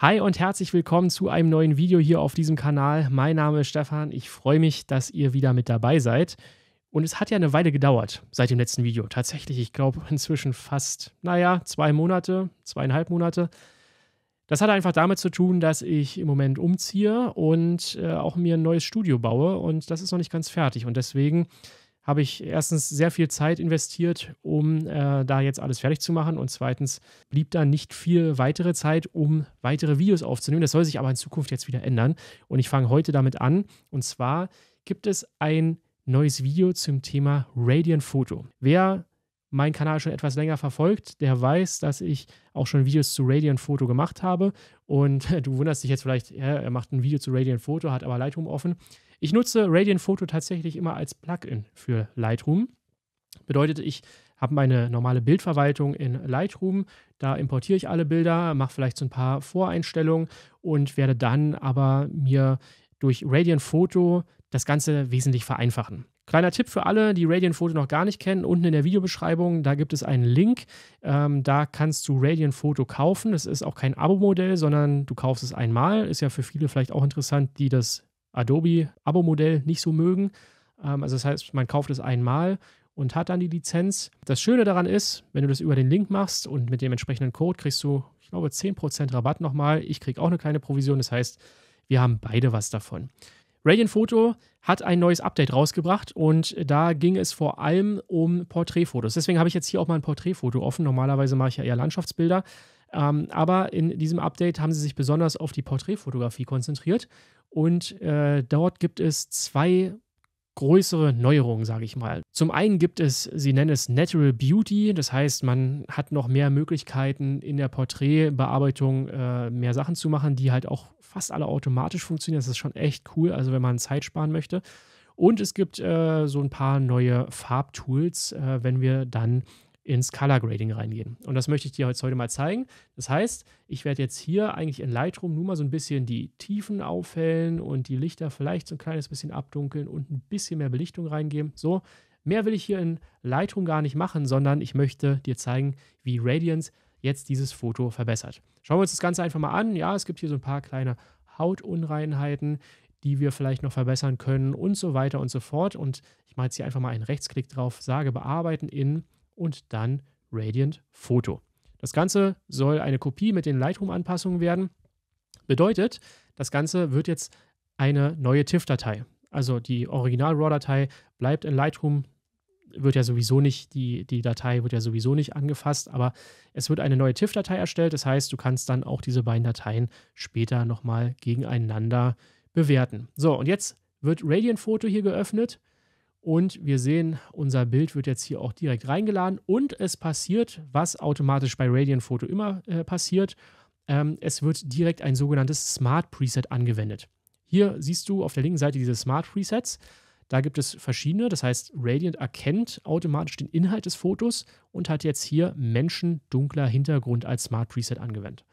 Hi und herzlich willkommen zu einem neuen Video hier auf diesem Kanal. Mein Name ist Stefan. Ich freue mich, dass ihr wieder mit dabei seid. Und es hat ja eine Weile gedauert seit dem letzten Video. Tatsächlich, ich glaube inzwischen fast, naja, zwei Monate, zweieinhalb Monate. Das hat einfach damit zu tun, dass ich im Moment umziehe und äh, auch mir ein neues Studio baue. Und das ist noch nicht ganz fertig. Und deswegen habe ich erstens sehr viel Zeit investiert, um äh, da jetzt alles fertig zu machen. Und zweitens blieb da nicht viel weitere Zeit, um weitere Videos aufzunehmen. Das soll sich aber in Zukunft jetzt wieder ändern. Und ich fange heute damit an. Und zwar gibt es ein neues Video zum Thema Radiant Photo. Wer meinen Kanal schon etwas länger verfolgt, der weiß, dass ich auch schon Videos zu Radiant Photo gemacht habe. Und du wunderst dich jetzt vielleicht, ja, er macht ein Video zu Radiant Photo, hat aber Lightroom offen. Ich nutze Radiant Photo tatsächlich immer als Plugin für Lightroom. Bedeutet, ich habe meine normale Bildverwaltung in Lightroom. Da importiere ich alle Bilder, mache vielleicht so ein paar Voreinstellungen und werde dann aber mir durch Radiant Photo das Ganze wesentlich vereinfachen. Kleiner Tipp für alle, die Radiant Photo noch gar nicht kennen, unten in der Videobeschreibung, da gibt es einen Link. Ähm, da kannst du Radiant Photo kaufen. Das ist auch kein Abo-Modell, sondern du kaufst es einmal. Ist ja für viele vielleicht auch interessant, die das Adobe-Abo-Modell nicht so mögen. Ähm, also das heißt, man kauft es einmal und hat dann die Lizenz. Das Schöne daran ist, wenn du das über den Link machst und mit dem entsprechenden Code kriegst du, ich glaube, 10% Rabatt nochmal. Ich kriege auch eine kleine Provision. Das heißt, wir haben beide was davon. Radiant Photo hat ein neues Update rausgebracht und da ging es vor allem um Porträtfotos. Deswegen habe ich jetzt hier auch mal ein Porträtfoto offen. Normalerweise mache ich ja eher Landschaftsbilder. Ähm, aber in diesem Update haben sie sich besonders auf die Porträtfotografie konzentriert und äh, dort gibt es zwei größere Neuerungen, sage ich mal. Zum einen gibt es, sie nennen es Natural Beauty, das heißt, man hat noch mehr Möglichkeiten in der Porträtbearbeitung äh, mehr Sachen zu machen, die halt auch fast alle automatisch funktionieren. Das ist schon echt cool, also wenn man Zeit sparen möchte. Und es gibt äh, so ein paar neue Farbtools, äh, wenn wir dann ins Color Grading reingehen. Und das möchte ich dir heute mal zeigen. Das heißt, ich werde jetzt hier eigentlich in Lightroom nur mal so ein bisschen die Tiefen aufhellen und die Lichter vielleicht so ein kleines bisschen abdunkeln und ein bisschen mehr Belichtung reingeben. So, mehr will ich hier in Lightroom gar nicht machen, sondern ich möchte dir zeigen, wie Radiance jetzt dieses Foto verbessert. Schauen wir uns das Ganze einfach mal an. Ja, es gibt hier so ein paar kleine Hautunreinheiten, die wir vielleicht noch verbessern können und so weiter und so fort. Und ich mache jetzt hier einfach mal einen Rechtsklick drauf, sage bearbeiten in und dann Radiant Photo. Das Ganze soll eine Kopie mit den Lightroom-Anpassungen werden. Bedeutet, das Ganze wird jetzt eine neue TIFF-Datei. Also die Original-RAW-Datei bleibt in Lightroom wird ja sowieso nicht, die, die Datei wird ja sowieso nicht angefasst, aber es wird eine neue TIFF-Datei erstellt. Das heißt, du kannst dann auch diese beiden Dateien später nochmal gegeneinander bewerten. So, und jetzt wird Radiant Photo hier geöffnet und wir sehen, unser Bild wird jetzt hier auch direkt reingeladen und es passiert, was automatisch bei Radiant Photo immer äh, passiert. Ähm, es wird direkt ein sogenanntes Smart Preset angewendet. Hier siehst du auf der linken Seite diese Smart Presets. Da gibt es verschiedene. Das heißt, Radiant erkennt automatisch den Inhalt des Fotos und hat jetzt hier Menschen dunkler Hintergrund als Smart Preset angewendet.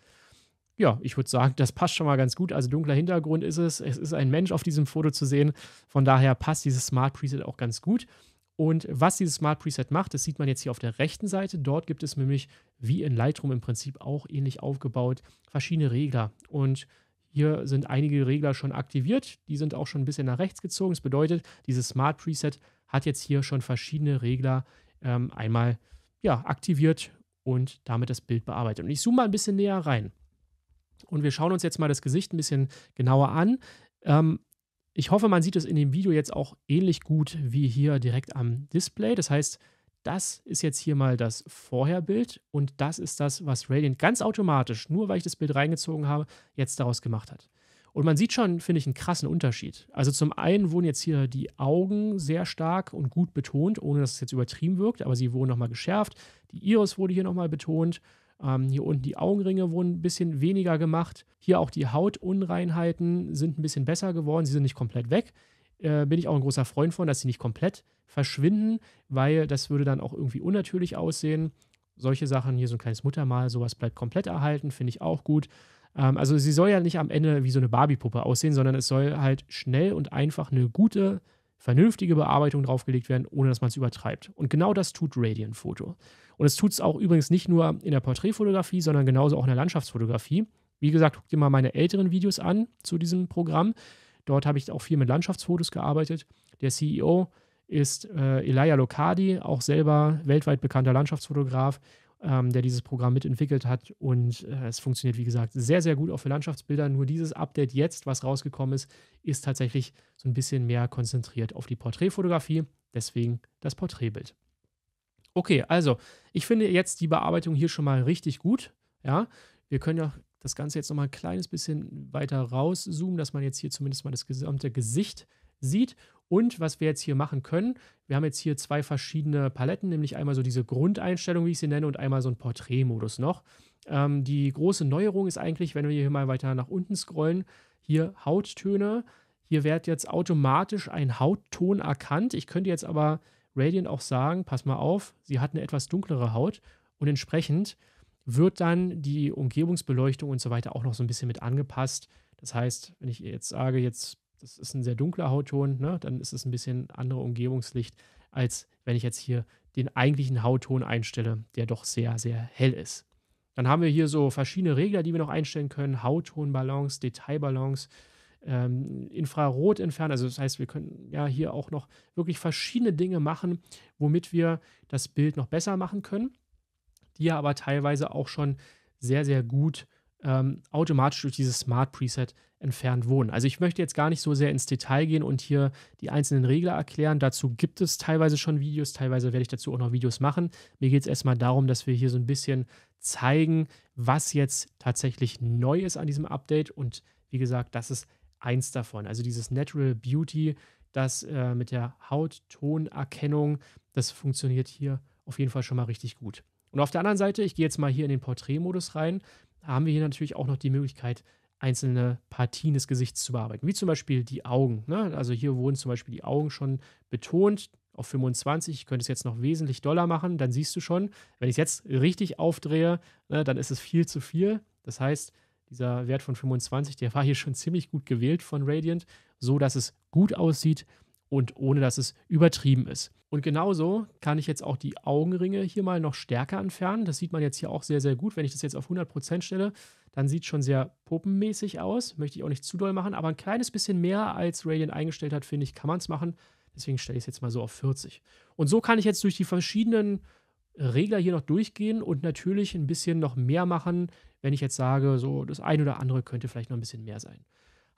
Ja, ich würde sagen, das passt schon mal ganz gut. Also dunkler Hintergrund ist es. Es ist ein Mensch auf diesem Foto zu sehen. Von daher passt dieses Smart Preset auch ganz gut. Und was dieses Smart Preset macht, das sieht man jetzt hier auf der rechten Seite. Dort gibt es nämlich, wie in Lightroom im Prinzip auch ähnlich aufgebaut, verschiedene Regler. Und hier sind einige Regler schon aktiviert, die sind auch schon ein bisschen nach rechts gezogen. Das bedeutet, dieses Smart Preset hat jetzt hier schon verschiedene Regler ähm, einmal ja, aktiviert und damit das Bild bearbeitet. Und ich zoome mal ein bisschen näher rein. Und wir schauen uns jetzt mal das Gesicht ein bisschen genauer an. Ähm, ich hoffe, man sieht es in dem Video jetzt auch ähnlich gut wie hier direkt am Display. Das heißt, das ist jetzt hier mal das Vorherbild und das ist das, was Radiant ganz automatisch, nur weil ich das Bild reingezogen habe, jetzt daraus gemacht hat. Und man sieht schon, finde ich, einen krassen Unterschied. Also zum einen wurden jetzt hier die Augen sehr stark und gut betont, ohne dass es jetzt übertrieben wirkt, aber sie wurden nochmal geschärft. Die Iris wurde hier nochmal betont. Ähm, hier unten die Augenringe wurden ein bisschen weniger gemacht. Hier auch die Hautunreinheiten sind ein bisschen besser geworden. Sie sind nicht komplett weg. Äh, bin ich auch ein großer Freund von, dass sie nicht komplett verschwinden, weil das würde dann auch irgendwie unnatürlich aussehen. Solche Sachen, hier so ein kleines Muttermal, sowas bleibt komplett erhalten, finde ich auch gut. Ähm, also sie soll ja nicht am Ende wie so eine Barbie-Puppe aussehen, sondern es soll halt schnell und einfach eine gute, vernünftige Bearbeitung draufgelegt werden, ohne dass man es übertreibt. Und genau das tut Radiant Photo. Und es tut es auch übrigens nicht nur in der Porträtfotografie, sondern genauso auch in der Landschaftsfotografie. Wie gesagt, guckt dir mal meine älteren Videos an zu diesem Programm. Dort habe ich auch viel mit Landschaftsfotos gearbeitet. Der CEO ist äh, Elia Locadi, auch selber weltweit bekannter Landschaftsfotograf, ähm, der dieses Programm mitentwickelt hat. Und äh, es funktioniert, wie gesagt, sehr, sehr gut auch für Landschaftsbilder. Nur dieses Update jetzt, was rausgekommen ist, ist tatsächlich so ein bisschen mehr konzentriert auf die Porträtfotografie. Deswegen das Porträtbild. Okay, also ich finde jetzt die Bearbeitung hier schon mal richtig gut. Ja, wir können ja das Ganze jetzt nochmal ein kleines bisschen weiter rauszoomen, dass man jetzt hier zumindest mal das gesamte Gesicht sieht. Und was wir jetzt hier machen können, wir haben jetzt hier zwei verschiedene Paletten, nämlich einmal so diese Grundeinstellung, wie ich sie nenne, und einmal so ein Porträtmodus noch. Ähm, die große Neuerung ist eigentlich, wenn wir hier mal weiter nach unten scrollen, hier Hauttöne. Hier wird jetzt automatisch ein Hautton erkannt. Ich könnte jetzt aber Radiant auch sagen, pass mal auf, sie hat eine etwas dunklere Haut und entsprechend wird dann die Umgebungsbeleuchtung und so weiter auch noch so ein bisschen mit angepasst. Das heißt, wenn ich jetzt sage, jetzt das ist ein sehr dunkler Hautton, ne, dann ist es ein bisschen andere Umgebungslicht, als wenn ich jetzt hier den eigentlichen Hautton einstelle, der doch sehr, sehr hell ist. Dann haben wir hier so verschiedene Regler, die wir noch einstellen können: Hauttonbalance, Detailbalance, ähm, Infrarot entfernen. Also, das heißt, wir können ja hier auch noch wirklich verschiedene Dinge machen, womit wir das Bild noch besser machen können die ja aber teilweise auch schon sehr, sehr gut ähm, automatisch durch dieses Smart Preset entfernt wurden. Also ich möchte jetzt gar nicht so sehr ins Detail gehen und hier die einzelnen Regler erklären. Dazu gibt es teilweise schon Videos, teilweise werde ich dazu auch noch Videos machen. Mir geht es erstmal darum, dass wir hier so ein bisschen zeigen, was jetzt tatsächlich neu ist an diesem Update. Und wie gesagt, das ist eins davon. Also dieses Natural Beauty, das äh, mit der Hauttonerkennung, das funktioniert hier auf jeden Fall schon mal richtig gut. Und auf der anderen Seite, ich gehe jetzt mal hier in den Porträtmodus rein, haben wir hier natürlich auch noch die Möglichkeit, einzelne Partien des Gesichts zu bearbeiten, wie zum Beispiel die Augen. Ne? Also hier wurden zum Beispiel die Augen schon betont auf 25. Ich könnte es jetzt noch wesentlich doller machen, dann siehst du schon, wenn ich es jetzt richtig aufdrehe, ne, dann ist es viel zu viel. Das heißt, dieser Wert von 25, der war hier schon ziemlich gut gewählt von Radiant, so dass es gut aussieht und ohne dass es übertrieben ist. Und genauso kann ich jetzt auch die Augenringe hier mal noch stärker entfernen. Das sieht man jetzt hier auch sehr, sehr gut. Wenn ich das jetzt auf 100% stelle, dann sieht es schon sehr puppenmäßig aus. Möchte ich auch nicht zu doll machen, aber ein kleines bisschen mehr als Radiant eingestellt hat, finde ich, kann man es machen. Deswegen stelle ich es jetzt mal so auf 40. Und so kann ich jetzt durch die verschiedenen Regler hier noch durchgehen und natürlich ein bisschen noch mehr machen, wenn ich jetzt sage, so das ein oder andere könnte vielleicht noch ein bisschen mehr sein.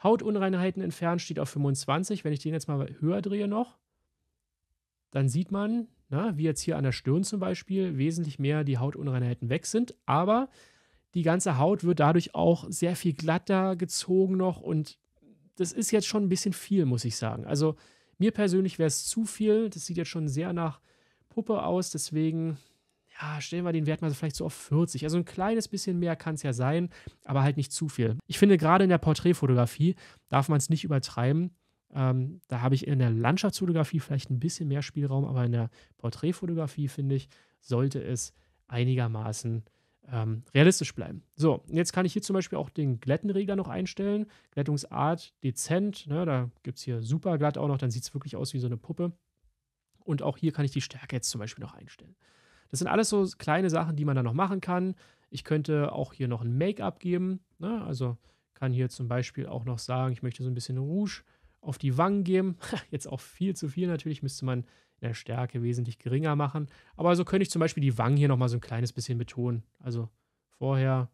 Hautunreinheiten entfernen steht auf 25. Wenn ich den jetzt mal höher drehe noch, dann sieht man, na, ne, wie jetzt hier an der Stirn zum Beispiel, wesentlich mehr die Hautunreinheiten weg sind. Aber die ganze Haut wird dadurch auch sehr viel glatter gezogen noch und das ist jetzt schon ein bisschen viel, muss ich sagen. Also mir persönlich wäre es zu viel. Das sieht jetzt schon sehr nach Puppe aus. Deswegen, ja, stellen wir den Wert mal vielleicht so auf 40. Also ein kleines bisschen mehr kann es ja sein, aber halt nicht zu viel. Ich finde, gerade in der Porträtfotografie darf man es nicht übertreiben. Ähm, da habe ich in der Landschaftsfotografie vielleicht ein bisschen mehr Spielraum, aber in der Porträtfotografie, finde ich, sollte es einigermaßen ähm, realistisch bleiben. So, jetzt kann ich hier zum Beispiel auch den Glättenregler noch einstellen. Glättungsart dezent, ne, da gibt es hier super glatt auch noch, dann sieht es wirklich aus wie so eine Puppe. Und auch hier kann ich die Stärke jetzt zum Beispiel noch einstellen. Das sind alles so kleine Sachen, die man dann noch machen kann. Ich könnte auch hier noch ein Make-up geben. Ne? Also kann hier zum Beispiel auch noch sagen, ich möchte so ein bisschen Rouge auf die Wangen geben. Jetzt auch viel zu viel natürlich, müsste man in der Stärke wesentlich geringer machen. Aber so könnte ich zum Beispiel die Wangen hier nochmal so ein kleines bisschen betonen. Also vorher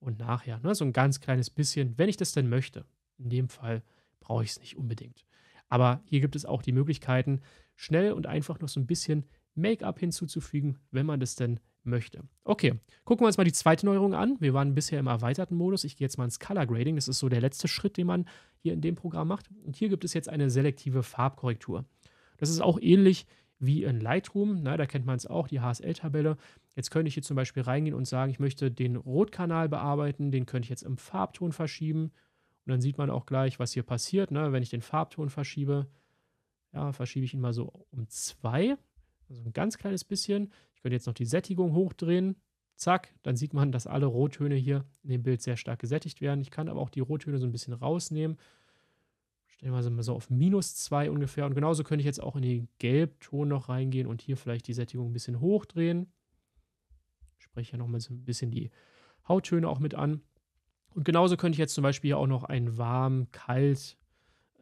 und nachher. Ne? So ein ganz kleines bisschen, wenn ich das denn möchte. In dem Fall brauche ich es nicht unbedingt. Aber hier gibt es auch die Möglichkeiten, schnell und einfach noch so ein bisschen Make-up hinzuzufügen, wenn man das denn möchte. Okay, gucken wir uns mal die zweite Neuerung an. Wir waren bisher im erweiterten Modus. Ich gehe jetzt mal ins Color Grading. Das ist so der letzte Schritt, den man hier in dem Programm macht. Und hier gibt es jetzt eine selektive Farbkorrektur. Das ist auch ähnlich wie in Lightroom. Na, da kennt man es auch, die HSL-Tabelle. Jetzt könnte ich hier zum Beispiel reingehen und sagen, ich möchte den Rotkanal bearbeiten. Den könnte ich jetzt im Farbton verschieben. Und dann sieht man auch gleich, was hier passiert. Ne? Wenn ich den Farbton verschiebe, ja, verschiebe ich ihn mal so um zwei also ein ganz kleines bisschen. Ich könnte jetzt noch die Sättigung hochdrehen. Zack, dann sieht man, dass alle Rottöne hier in dem Bild sehr stark gesättigt werden. Ich kann aber auch die Rottöne so ein bisschen rausnehmen. Stellen wir sie mal so auf minus 2 ungefähr. Und genauso könnte ich jetzt auch in den Gelbton noch reingehen und hier vielleicht die Sättigung ein bisschen hochdrehen. Ich spreche ja nochmal so ein bisschen die Hauttöne auch mit an. Und genauso könnte ich jetzt zum Beispiel auch noch ein warm, kalt,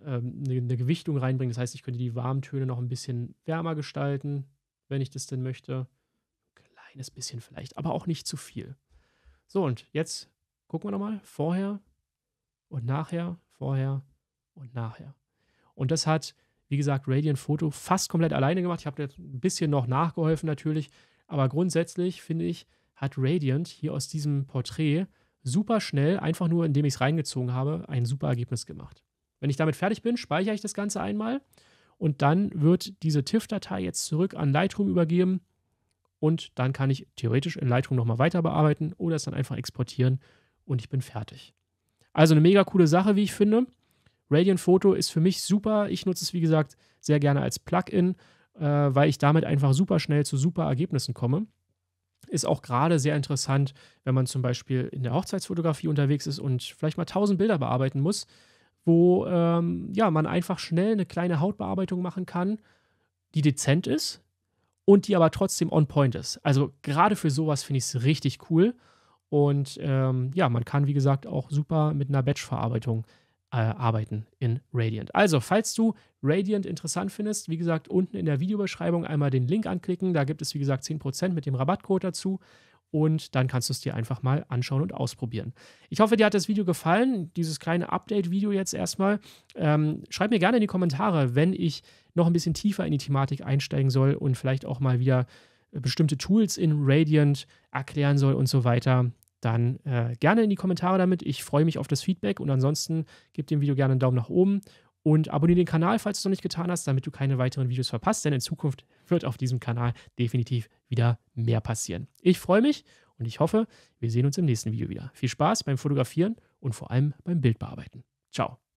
ähm, eine, eine Gewichtung reinbringen. Das heißt, ich könnte die Warmtöne noch ein bisschen wärmer gestalten, wenn ich das denn möchte. Ein kleines bisschen vielleicht, aber auch nicht zu viel. So, und jetzt gucken wir nochmal. Vorher und nachher, vorher und nachher. Und das hat, wie gesagt, Radiant Photo fast komplett alleine gemacht. Ich habe jetzt ein bisschen noch nachgeholfen natürlich. Aber grundsätzlich finde ich, hat Radiant hier aus diesem Porträt super schnell, einfach nur indem ich es reingezogen habe, ein super Ergebnis gemacht. Wenn ich damit fertig bin, speichere ich das Ganze einmal und dann wird diese TIFF-Datei jetzt zurück an Lightroom übergeben. Und dann kann ich theoretisch in Lightroom nochmal weiter bearbeiten oder es dann einfach exportieren und ich bin fertig. Also eine mega coole Sache, wie ich finde. Radiant Photo ist für mich super. Ich nutze es, wie gesagt, sehr gerne als Plugin, äh, weil ich damit einfach super schnell zu super Ergebnissen komme. Ist auch gerade sehr interessant, wenn man zum Beispiel in der Hochzeitsfotografie unterwegs ist und vielleicht mal 1000 Bilder bearbeiten muss wo ähm, ja, man einfach schnell eine kleine Hautbearbeitung machen kann, die dezent ist und die aber trotzdem on point ist. Also gerade für sowas finde ich es richtig cool. Und ähm, ja, man kann, wie gesagt, auch super mit einer Batch-Verarbeitung äh, arbeiten in Radiant. Also, falls du Radiant interessant findest, wie gesagt, unten in der Videobeschreibung einmal den Link anklicken. Da gibt es, wie gesagt, 10% mit dem Rabattcode dazu und dann kannst du es dir einfach mal anschauen und ausprobieren. Ich hoffe, dir hat das Video gefallen, dieses kleine Update-Video jetzt erstmal. Ähm, schreib mir gerne in die Kommentare, wenn ich noch ein bisschen tiefer in die Thematik einsteigen soll und vielleicht auch mal wieder äh, bestimmte Tools in Radiant erklären soll und so weiter. Dann äh, gerne in die Kommentare damit. Ich freue mich auf das Feedback und ansonsten gebt dem Video gerne einen Daumen nach oben und abonniere den Kanal, falls du es noch nicht getan hast, damit du keine weiteren Videos verpasst, denn in Zukunft wird auf diesem Kanal definitiv wieder mehr passieren. Ich freue mich und ich hoffe, wir sehen uns im nächsten Video wieder. Viel Spaß beim Fotografieren und vor allem beim Bildbearbeiten. Ciao.